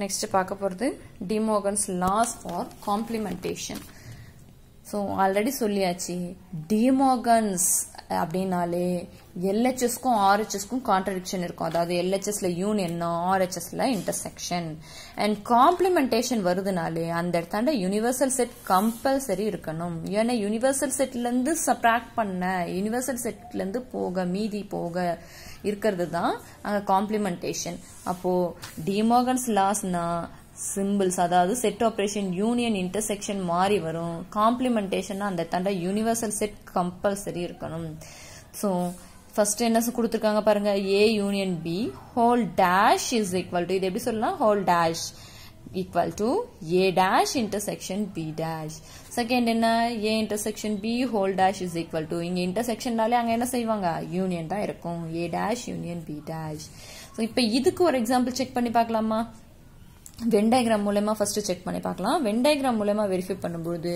Next பார்க்க போறது De Morgan's laws for complementation so already சொல்லியாச்சு டிமோகன்ஸ் அப்படின்னாலே எல்ஹெச்எஸ்க்கும் ஆர்ஹெச்எஸ்க்கும் கான்ட்ரடிக்ஷன் இருக்கும் அதாவது எல்ஹெச்எஸ்ல யூனியன்னா ஆர்ஹெச்எஸ்ல இன்டர்செக்ஷன் அண்ட் காம்ப்ளிமெண்டேஷன் வருதுனாலே அந்த இடத்தாண்ட யூனிவர்சல் செட் கம்பல்சரி இருக்கணும் ஏன்னா யூனிவர்சல் செட்லேருந்து சப்ராக்ட் பண்ண யூனிவர்சல் செட்லேருந்து போக மீதி போக இருக்கிறது தான் அங்கே காம்ப்ளிமெண்டேஷன் அப்போது டிமோகன்ஸ் லாஸ்னா சிம்பிள்ஸ் அதாவது செட் ஆப்ரேஷன் யூனியன் இன்டர்செக்ஷன் மாறி வரும் காம்ப்ளிமெண்டேஷன்னா அந்த தண்ட யூனிவர்சல் செட் கம்பல்சரி இருக்கணும் ஸோ ஃபர்ஸ்ட் என்ன கொடுத்துருக்காங்க பாருங்க A union B whole dash is equal to இது எப்படி சொல்லலாம் whole dash equal to A dash intersection B dash second என்ன A intersection B whole dash is equal to இங்க இன்டர்செக்ஷன்னாலே அங்க என்ன செய்வாங்க யூனியன் தான் இருக்கும் A dash union B dash இப்போ இதுக்கு ஒரு எக்ஸாம்பிள் செக் பண்ணி பார்க்கலாமா வென் மூலயமா ஃபஸ்ட்டு செக் பண்ணி பார்க்கலாம் வென் மூலயமா வெரிஃபை பண்ணும்போது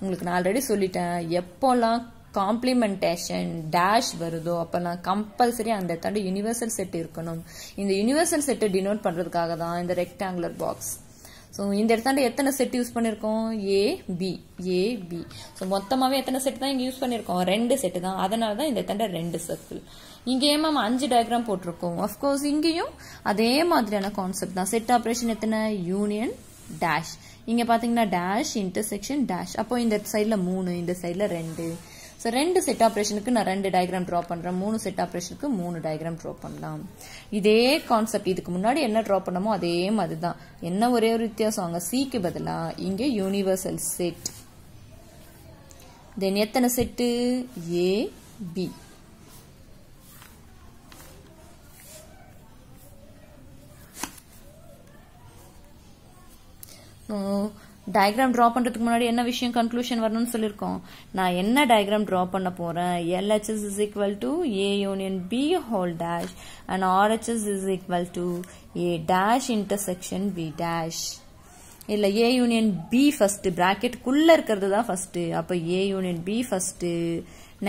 உங்களுக்கு நான் ஆல்ரெடி சொல்லிட்டேன் எப்போல்லாம் காம்ப்ளிமெண்டேஷன் டேஷ் வருதோ அப்போல்லாம் கம்பல்சரி அந்த இடத்தாண்டு யூனிவர்சல் செட் இருக்கணும் இந்த யூனிவர்சல் செட்டை டினோட் பண்ணுறதுக்காக தான் இந்த ரெக்டாங்குலர் பாக்ஸ் ஸோ இந்த இடத்தாண்டு எத்தனை செட் யூஸ் பண்ணியிருக்கோம் A B A B so மொத்தமாகவே எத்தனை செட் தான் இங்கே யூஸ் பண்ணியிருக்கோம் ரெண்டு செட்டு தான் அதனால தான் இந்த இடத்தாண்ட ரெண்டு சர்க்கிள் இங்கே மேம் அஞ்சு டயக்ராம் போட்டிருக்கோம் அஃப்கோர்ஸ் இங்கேயும் அதே மாதிரியான கான்செப்ட் தான் செட் ஆப்ரேஷன் எத்தனை யூனியன் டேஷ் இங்கே பார்த்தீங்கன்னா டேஷ் இன்டர்செக்ஷன் டேஷ் அப்போ இந்த சைடில் மூணு இந்த சைடில் ரெண்டு ஸோ ரெண்டு செட் ஆப்ரேஷனுக்கு நான் ரெண்டு டயக்ராம் ட்ரா பண்ணுறேன் மூணு செட் ஆப்ரேஷனுக்கு மூணு டயக்ராம் ட்ரா பண்ணலாம் இதே கான்செப்ட் இதுக்கு முன்னாடி என்ன ட்ரா பண்ணமோ அதே மாதிரி தான் என்ன ஒரே ஒரு வித்தியாசம் அங்கே சிக்கு பதிலாக இங்கே யூனிவர்சல் செட் தென் எத்தனை set A B diagram draw பண்றதுக்கு முன்னாடி என்ன விஷயம் கன்க்ளூஷன் வரணும்னு சொல்லியிருக்கோம் நான் என்ன டயக்ராம் ட்ரா பண்ண போறேன் LHS is equal to A union B whole dash and RHS is equal to A dash intersection B dash இல்ல ஏ யூனியன் பி ஃபர்ஸ்ட் குள்ள இருக்கிறது தான் ஃபர்ஸ்ட் அப்ப A union B first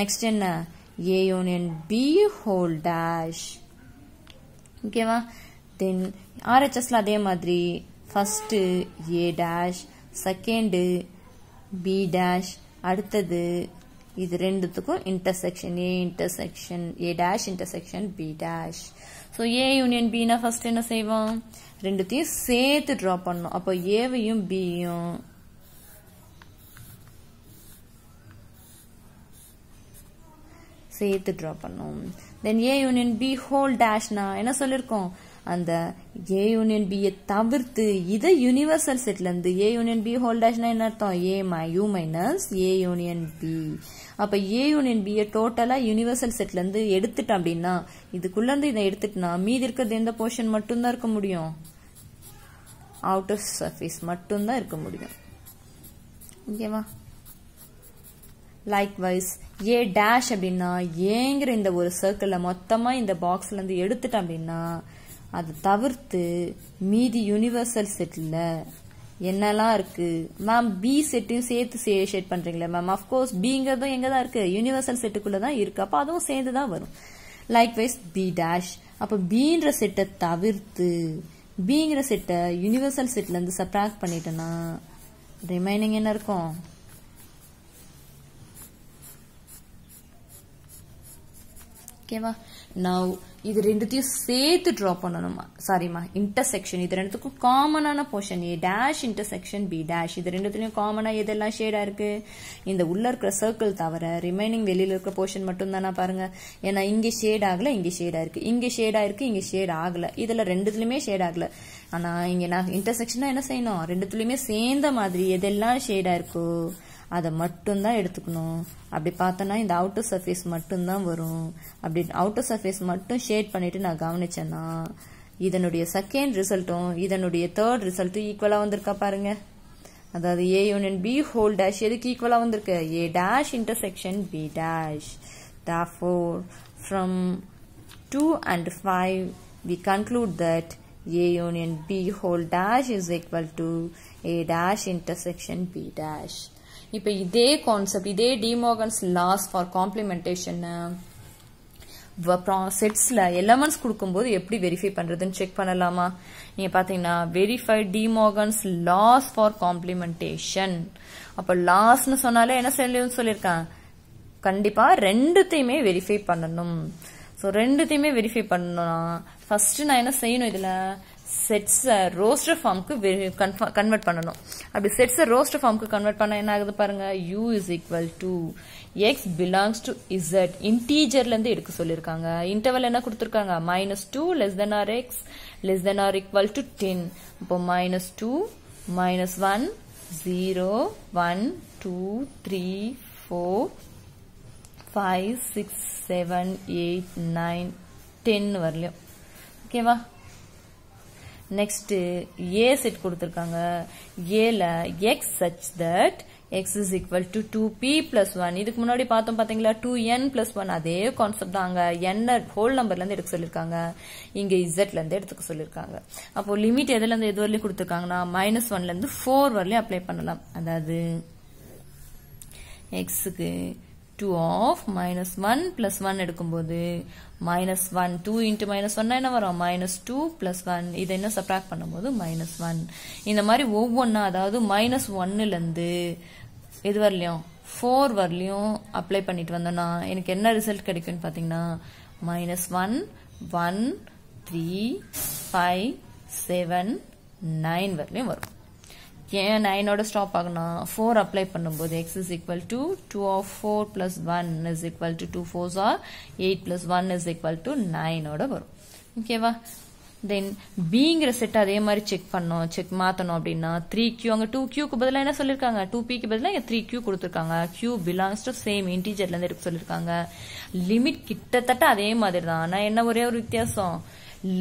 next என்ன A union B whole dash ஓகேவா then ஆர்ஹெச்எஸ்ல அதே மாதிரி first A dash second B dash அடுத்தது இது ரெண்டுத்துக்கும் intersection A intersection A dash intersection B dash so A union பினா ஃபர்ஸ்ட் என்ன செய்வோம் ரெண்டுத்தையும் சேர்த்து ட்ரா பண்ணும் அப்போ ஏவையும் பியும் சேர்த்து ட்ரா பண்ணோம் then A union B whole டேஷ்னா என்ன சொல்லியிருக்கோம் அந்த ஏ யூனியன் பியை தவிர்த்து இதை யூனிவர்சல் செட்லேருந்து ஏ யூனியன் பி ஹோல் டேஷ்னா என்ன அர்த்தம் A my U minus A union B அப்போ ஏ யூனியன் பியை டோட்டலாக யூனிவர்சல் செட்லேருந்து எடுத்துட்டோம் அப்படின்னா இதுக்குள்ளேருந்து இதை எடுத்துட்டோம்னா மீதி இருக்கிறது எந்த போர்ஷன் மட்டும்தான் இருக்க முடியும் அவுட் ஆஃப் சர்ஃபேஸ் மட்டும்தான் இருக்க முடியும் ஓகேவா லைக்வைஸ் ஏ டேஷ் அப்படின்னா ஏங்கிற இந்த ஒரு சர்க்கிளில் மொத்தமாக இந்த இருந்து எடுத்துட்டோம் அப்படின்னா அதை தவிர்த்து மீதி யூனிவர்சல் செட்டில் என்னெல்லாம் இருக்கு மேம் பி செட்டையும் சேர்த்து ஷேட் பண்றீங்களே மேம் அஃப்கோர்ஸ் பிங்கிறதும் எங்க தான் இருக்கு யூனிவர்சல் செட்டுக்குள்ள தான் இருக்கு அப்போ அதுவும் சேர்ந்து தான் வரும் லைக் வைஸ் பி டேஷ் அப்போ பீன்ற செட்டை தவிர்த்து பிங்கிற செட்டை யூனிவர்சல் செட்ல இருந்து சப்ராக்ட் பண்ணிட்டேன்னா ரிமைனிங் என்ன இருக்கும் ஓகேவா நவ் இது ரெண்டுத்தையும் சேர்த்து ட்ரா பண்ணணுமா சாரிம்மா இன்டர்செக்ஷன் இது ரெண்டுத்துக்கும் காமனான portion A dash intersection B dash இது ரெண்டுத்துலையும் காமனாக எதெல்லாம் ஷேடாக இருக்கு இந்த உள்ள இருக்கிற சர்க்கிள் தவிர ரிமைனிங் வெளியில் இருக்கிற போர்ஷன் மட்டும் தானே பாருங்க ஏன்னா இங்கே ஷேட் ஆகல இங்கே ஷேடாக இருக்கு இங்கே ஷேடாக இருக்கு இங்கே ஷேட் ஆகல இதில் ரெண்டுத்துலையுமே ஷேட் ஆகல ஆனால் இங்கே நான் இன்டர்செக்ஷனாக என்ன செய்யணும் ரெண்டுத்துலையுமே சேர்ந்த மாதிரி எதெல்லாம் ஷேடாக இருக்கோ அதை மட்டும்தான் எடுத்துக்கணும் அப்படி பார்த்தோன்னா இந்த அவுட்டர் சர்ஃபேஸ் மட்டும்தான் வரும் அப்படி அவுட்டர் சர்ஃபேஸ் மட்டும் ஷேட் பண்ணிவிட்டு நான் கவனிச்சேன்னா இதனுடைய செகண்ட் ரிசல்ட்டும் இதனுடைய தேர்ட் ரிசல்ட்டும் ஈக்குவலாக வந்திருக்கா பாருங்க அதாவது A union B whole dash எதுக்கு ஈக்குவலாக வந்திருக்கு A dash intersection B dash therefore from two and five we conclude that A union B whole dash is equal to A dash intersection B dash. இப்போ இதே concept இதே De Morgan's laws for complementation செட்ஸில் elements கொடுக்கும்போது எப்படி verify பண்ணுறதுன்னு check பண்ணலாமா நீங்கள் பார்த்தீங்கன்னா verify De Morgan's laws for complementation அப்போ லாஸ்ன்னு சொன்னாலே என்ன செய்யணும்னு சொல்லியிருக்கேன் கண்டிப்பாக ரெண்டுத்தையுமே வெரிஃபை பண்ணணும் ஸோ ரெண்டுத்தையுமே வெரிஃபை பண்ணணும்னா ஃபர்ஸ்ட் நான் என்ன செய்யணும் இதில் செட்ஸை ரோஸ்டர் ஃபார்முக்கு கன்வெர்ட் பண்ணணும் அப்படி செட்ஸை ரோஸ்டர் ஃபார்முக்கு கன்வெர்ட் பண்ண என்ன ஆகுது பாருங்க U is equal to X belongs to Z இன்டீஜர்லேருந்து எடுக்க சொல்லியிருக்காங்க இன்டர்வல் என்ன கொடுத்துருக்காங்க minus two less than or X less than or equal to ten இப்போ minus two minus one zero one two three four five six seven eight nine ten வரலையும் ஓகேவா next A set கொடுத்துருக்காங்க ஏல X such that X is equal to two P plus one இதுக்கு முன்னாடி பார்த்தோம் பார்த்தீங்களா two n plus one அதே concept தான் அங்கே என்ன ஹோல் நம்பர்லேருந்து எடுக்க சொல்லியிருக்காங்க இங்கே இருந்து எடுத்துக்க சொல்லியிருக்காங்க அப்போ லிமிட் எதுலேருந்து எது வரலையும் கொடுத்துருக்காங்கன்னா மைனஸ் ஒன்லேருந்து ஃபோர் வரலையும் அப்ளை பண்ணலாம் அதாவது எக்ஸுக்கு two of minus one plus one எடுக்கும்போது minus one two into minus ஒன்னா என்ன வரும் மைனஸ் டூ பிளஸ் ஒன் இதை என்ன சப்ராக்ட் பண்ணும்போது மைனஸ் ஒன் இந்த மாதிரி ஒவ்வொன்றா அதாவது மைனஸ் ஒன்னுலேருந்து இது வரலையும் ஃபோர் வரலையும் அப்ளை பண்ணிட்டு வந்தோன்னா எனக்கு என்ன ரிசல்ட் கிடைக்கும்னு பார்த்தீங்கன்னா minus one one three five seven nine வரலையும் வரும் ஏன் நைனோட ஸ்டாப் ஆகணும் ஃபோர் அப்ளை பண்ணும்போது X is equal to two of four plus one is equal to two fours or eight plus one is equal to நைனோட வரும் ஓகேவா தென் பிங்கிற செட் அதே மாதிரி செக் பண்ணோம் செக் மாற்றணும் அப்படின்னா த்ரீ கியூ அங்கே டூ கியூக்கு பதிலாக என்ன சொல்லியிருக்காங்க டூ பிக்கு பதிலாக த்ரீ கியூ கொடுத்துருக்காங்க கியூ பிலாங்ஸ் டு சேம் இன்டீஜர்லேருந்து இருக்கு சொல்லியிருக்காங்க லிமிட் கிட்டத்தட்ட அதே மாதிரி தான் ஆனால் என்ன ஒரே ஒரு வித்தியாசம்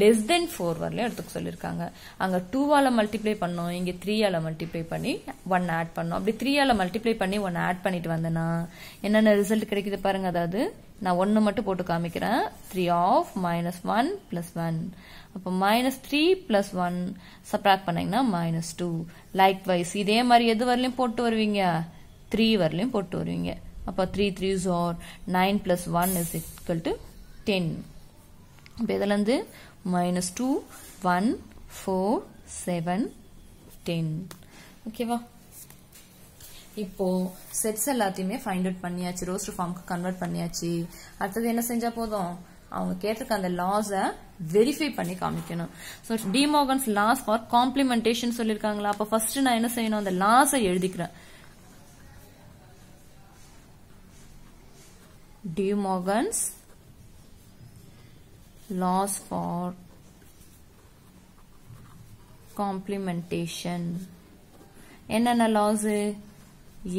லெஸ் தென் ஃபோர் வரல எடுத்துக்க சொல்லியிருக்காங்க அங்கே டூவால் மல்டிப்ளை பண்ணோம் இங்கே த்ரீயால் மல்டிப்ளை பண்ணி ஒன் ஆட் பண்ணோம் அப்படி த்ரீயால் மல்டிப்ளை பண்ணி ஒன் ஆட் பண்ணிட்டு வந்தேன்னா என்னென்ன ரிசல்ட் கிடைக்குது பாருங்க அதாவது நான் ஒன்று மட்டும் போட்டு காமிக்கிறேன் three of minus one plus one அப்போ minus three plus one subtract பண்ணிங்கன்னா மைனஸ் டூ லைக் வைஸ் இதே மாதிரி எது வரலையும் போட்டு வருவீங்க த்ரீ வரலையும் போட்டு வருவீங்க அப்போ த்ரீ த்ரீ ஜோர் nine plus one is equal to ten இப்போ இதுலேருந்து minus two one four seven ten ஓகேவா இப்போ செட்ஸ் எல்லாத்தையுமே ஃபைண்ட் அவுட் பண்ணியாச்சு ரோஸ்ட் ஃபார்முக்கு கன்வெர்ட் பண்ணியாச்சு அடுத்தது என்ன செஞ்சா போதும் அவங்க கேட்டிருக்க அந்த லாஸை வெரிஃபை பண்ணி காமிக்கணும் so De Morgan's laws for complementation சொல்லியிருக்காங்களா அப்போ ஃபர்ஸ்ட் நான் என்ன செய்யணும் அந்த லாஸை எழுதிக்கிறேன் டிமோகன்ஸ் laws for complementation என்னென்ன laws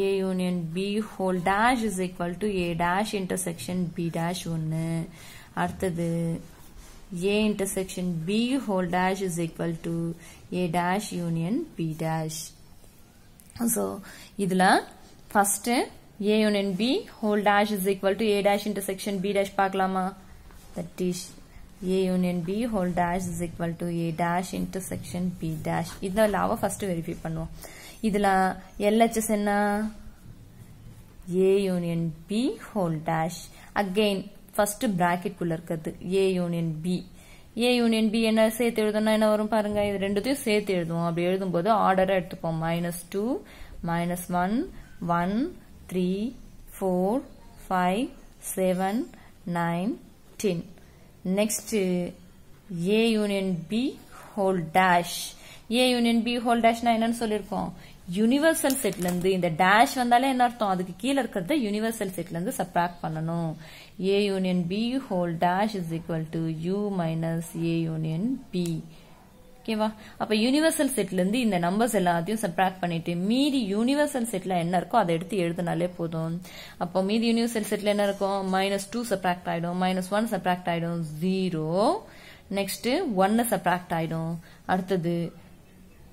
A union B whole dash is equal to A dash intersection B dash 1 அடுத்தது A intersection B whole dash is equal to A dash union B dash so இதில first A union B whole dash is equal to A dash intersection B dash பார்க்கலாமா that is A union B whole dash is equal to A dash intersection B dash இந்த லாவை first verify பண்ணுவோம் இதில் LHS என்ன A union B whole dash again first bracket குள்ளர்க்கத்து. இருக்கிறது A union B A union B என்ன சேர்த்து எழுதணும் என்ன வரும் பாருங்க இது ரெண்டுத்தையும் சேர்த்து எழுதுவோம் அப்படி எழுதும்போது ஆர்டரை எடுத்துப்போம் minus two minus one one three four five seven nine ten next A union B whole dash A union B whole dash என்னன்னு சொல்லியிருக்கோம் யூனிவர்சல் universal இருந்து இந்த டேஷ் வந்தாலே என்ன அர்த்தம் அதுக்கு கீழே இருக்கிறத யூனிவர்சல் செட்ல இருந்து சப்ராக்ட் பண்ணணும் A union B whole dash is equal to U minus A union B ஓகேவா அப்ப யூனிவர்சல் செட்ல இருந்து இந்த நம்பர்ஸ் எல்லாத்தையும் சப்ராக்ட் பண்ணிட்டு மீதி யூனிவர்சல் செட்ல என்ன இருக்கோ அதை எடுத்து எழுதினாலே போதும் அப்போ மீதி யூனிவர்சல் செட்ல என்ன இருக்கும் மைனஸ் டூ சப்ராக்ட் ஆயிடும் மைனஸ் ஒன் சப்ராக்ட் ஆயிடும் ஜீரோ நெக்ஸ்ட் ஒன்னு சப்ராக்ட் ஆயிடும் அடுத்தது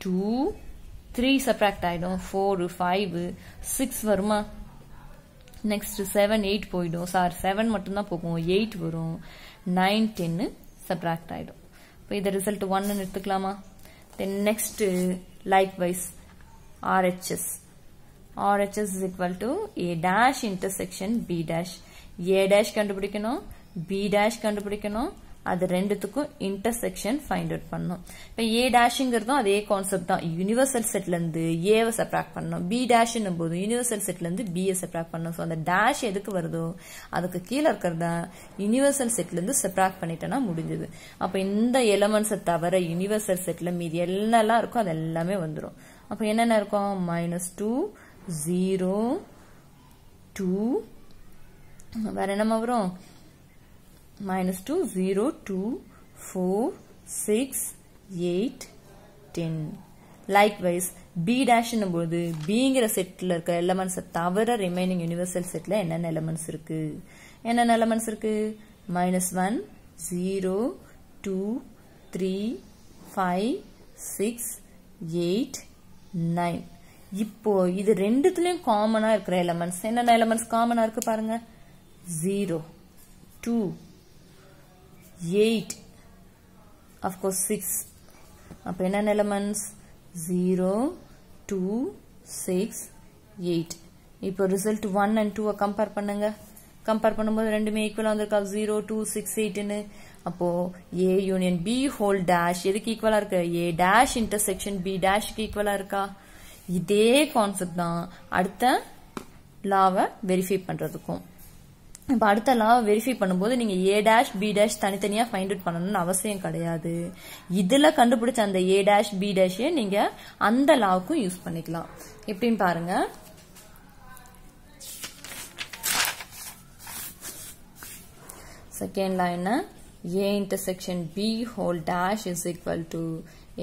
டூ த்ரீ சப்ராக்ட் ஆயிடும் ஃபோரு ஃபைவ் சிக்ஸ் வருமா நெக்ஸ்ட் செவன் எயிட் போயிடும் சார் செவன் மட்டும்தான் போகும் எயிட் வரும் நைன் டென்னு சப்ராக்ட் ஆயிடும் இப்போ இதை ரிசல்ட் ஒன்னு எடுத்துக்கலாமா then next likewise RHS RHS is equal to A dash intersection B dash A dash கண்டுபிடிக்கணும் B dash கண்டுபிடிக்கணும் அது ரெண்டுத்துக்கும் இன்டர்செக்ஷன் ஃபைண்ட் அவுட் பண்ணும் இப்போ ஏ டேஷ்ங்கிறதும் அதே கான்செப்ட் தான் யூனிவர்சல் செட்ல இருந்து ஏவை செப்ராக்ட் பண்ணும் பி டேஷ் போது யூனிவர்சல் செட்ல இருந்து பிஏ சப்ராக்ட் பண்ணணும் ஸோ அந்த டேஷ் எதுக்கு வருதோ அதுக்கு கீழே இருக்கிறதா யூனிவர்சல் செட்ல இருந்து செப்ராக்ட் பண்ணிட்டேன்னா முடிஞ்சது அப்போ இந்த எலமெண்ட்ஸை தவிர யூனிவர்சல் செட்ல மீதி என்னெல்லாம் இருக்கோ அது எல்லாமே வந்துடும் அப்போ என்னென்ன இருக்கும் மைனஸ் டூ ஜீரோ டூ வேற என்னமா வரும் minus 2, 0, 2, 4, 6, 8, 10. Likewise, B dash போது Bங்கிற செட்டில் இருக்க எலமெண்ட்ஸை தவிர ரிமைனிங் யூனிவர்சல் செட்டில் என்ன எலமெண்ட்ஸ் இருக்கு என்ன எலமெண்ட்ஸ் இருக்கு minus one zero two three five six eight nine இப்போ இது ரெண்டுத்துலேயும் காமனாக இருக்கிற elements. என்ன elements காமனாக இருக்கு பாருங்க ஜீரோ டூ எயிட் அப்பு சிக்ஸ் அப்போ 0 2 ஜீரோ டூ சிக்ஸ் எயிட் இப்போ ரிசல்ட் ஒன் அண்ட் டூவை கம்பேர் பண்ணுங்க கம்பேர் பண்ணும்போது ரெண்டுமே ஈக்குவலாக 0 ஜீரோ டூ சிக்ஸ் 8 அப்பு A union B whole dash எதுக்கு ஈக்குவலாக இருக்கு ஏ டேஷ் இன்டர்செக்ஷன் பி டேஷ்க்கு ஈக்குவலாக இருக்கா இதே கான்செப்ட் தான் அடுத்த லாவை வெரிஃபை பண்ணுறதுக்கும் இப்போ அடுத்த லா வெரிஃபை பண்ணும்போது நீங்கள் ஏ டேஷ் பி டேஷ் தனித்தனியாக ஃபைண்ட் அவுட் பண்ணணும்னு அவசியம் கிடையாது இதில் கண்டுபிடிச்ச அந்த ஏ டேஷ் பி டேஷே நீங்கள் அந்த லாவுக்கும் யூஸ் பண்ணிக்கலாம் எப்படின்னு பாருங்க செகண்ட் லா என்ன A intersection B whole dash is equal to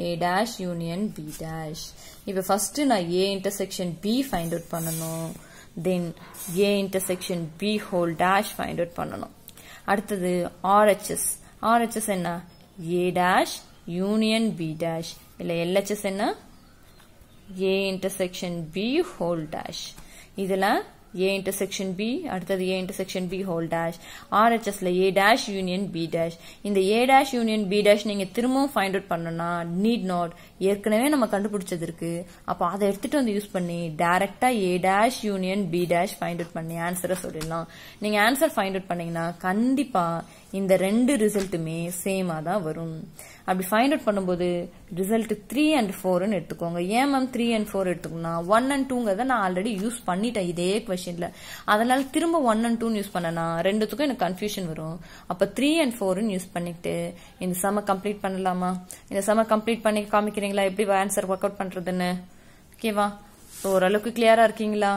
A dash union B dash இப்போ ஃபர்ஸ்ட் நான் A intersection B find out பண்ணணும் then A intersection B whole dash find out பண்ணணும் அடுத்தது ஆர்ஹெச்எஸ் RHS என்ன A dash union B dash இல்லை LHS என்ன A intersection B whole dash இதில் A intersection B அடுத்தது A intersection B whole dash ஆர்ஹெச்எஸ்ல A dash union B dash இந்த ஏ dash union B dash நீங்க திரும்பவும் ஃபைண்ட் அவுட் பண்ணணும்னா நீட் நாட் ஏற்கனவே நம்ம கண்டுபிடிச்சது இருக்கு அப்போ அதை எடுத்துட்டு வந்து யூஸ் பண்ணி டைரக்டா A dash union B dash find out பண்ணி ஆன்சரை சொல்லிடலாம் நீங்க ஆன்சர் ஃபைண்ட் அவுட் பண்ணீங்கன்னா கண்டிப்பா இந்த ரெண்டு ரிசல்ட்டுமே சேமா தான் வரும் அப்படி ஃபைண்ட் அவுட் பண்ணும்போது ரிசல்ட் த்ரீ அண்ட் ஃபோர்னு எடுத்துக்கோங்க ஏன் மேம் த்ரீ அண்ட் ஃபோர் எடுத்துக்கணும்னா ஒன் அண்ட் டூங்கிறத நான் ஆல்ரெடி யூஸ் பண்ணிட்டேன் இதே கொஷின்ல அதனால திரும்ப ஒன் அண்ட் டூன்னு யூஸ் பண்ணனா ரெண்டுத்துக்கும் எனக்கு கன்ஃபியூஷன் வரும் அப்ப த்ரீ அண்ட் ஃபோர்னு யூஸ் பண்ணிட்டு இந்த சம கம்ப்ளீட் பண்ணலாமா இந்த சம கம்ப்ளீட் பண்ணி காமிக்கிறீங்களா எப்படி ஆன்சர் ஒர்க் அவுட் பண்றதுன்னு ஓகேவா ஓரளவுக்கு கிளியரா இருக்கீங்களா